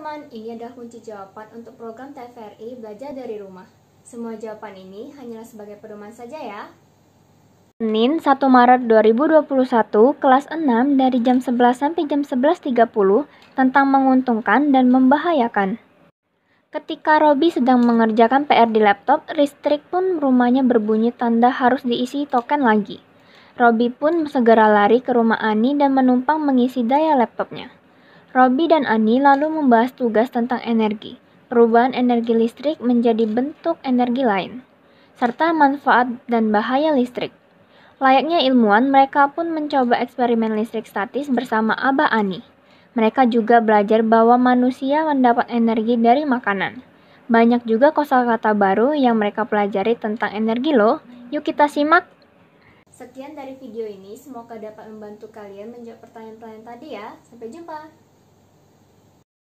teman-teman, ini adalah kunci jawaban untuk program TVRI Belajar dari Rumah. Semua jawaban ini hanyalah sebagai pedoman saja ya. Senin 1 Maret 2021, kelas 6 dari jam 11 sampai jam 11.30 tentang menguntungkan dan membahayakan. Ketika Robi sedang mengerjakan PR di laptop, listrik pun rumahnya berbunyi tanda harus diisi token lagi. Robi pun segera lari ke rumah Ani dan menumpang mengisi daya laptopnya. Robby dan Ani lalu membahas tugas tentang energi, perubahan energi listrik menjadi bentuk energi lain, serta manfaat dan bahaya listrik. Layaknya ilmuwan, mereka pun mencoba eksperimen listrik statis bersama Abah Ani. Mereka juga belajar bahwa manusia mendapat energi dari makanan. Banyak juga kosakata baru yang mereka pelajari tentang energi loh. Yuk kita simak. Sekian dari video ini, semoga dapat membantu kalian menjawab pertanyaan-pertanyaan tadi ya. Sampai jumpa.